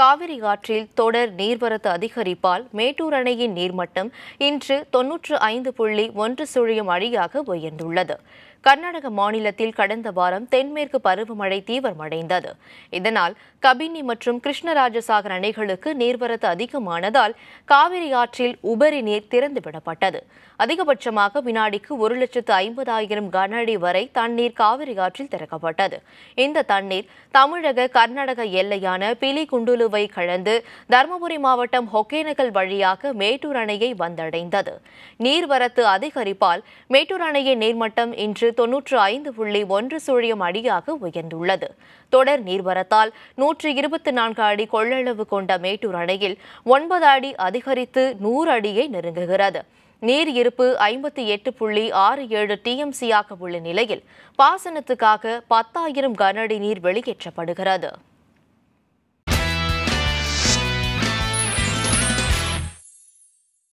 காவிரி ஆற்றில் தொடர் நீர்வரத்து அதிகரிப்பால் மேட்டூர் அணையின் நீர்மட்டம் இன்று தொன்னூற்று ஐந்து புள்ளி ஒன்று சுழியும் அழியாக உயர்ந்துள்ளது கர்நாடக மாநிலத்தில் கடந்த வாரம் தென்மேற்கு பருவமழை தீவிரமடைந்தது இதனால் கபினி மற்றும் கிருஷ்ணராஜசாகர் அணைகளுக்கு நீர்வரத்து அதிகமானதால் காவிரி ஆற்றில் உபரி நீர் திறந்துவிடப்பட்டது அதிகபட்சமாக வினாடிக்கு ஒரு லட்சத்து ஐம்பதாயிரம் கன அடி வரை தண்ணீர் காவிரி ஆற்றில் திறக்கப்பட்டது இந்த தண்ணீர் தமிழக கர்நாடக எல்லையான பிலிகுண்டுலு பெரும்புழுவை கழந்து தருமபுரி மாவட்டம் ஒகேனக்கல் வழியாக மேட்டூர் அணையை வந்தடைந்தது நீர்வரத்து அதிகரிப்பால் மேட்டூர் அணையின் நீர்மட்டம் இன்று தொன்னூற்று ஐந்து புள்ளி ஒன்று சுழியம் அடியாக உயர்ந்துள்ளது தொடர் நீர்வரத்தால் நூற்று இருபத்தி நான்கு அடி கொள்ளளவு கொண்ட மேட்டூர் அணையில் ஒன்பது அடி அதிகரித்து நூறு அடியை நெருங்குகிறது நீர் இருப்பு ஐம்பத்தி எட்டு புள்ளி ஆறு ஏழு டிஎம்சியாக உள்ள நிலையில் பாசனத்துக்காக பத்தாயிரம் கனஅடி நீர் வெளியேற்றப்படுகிறது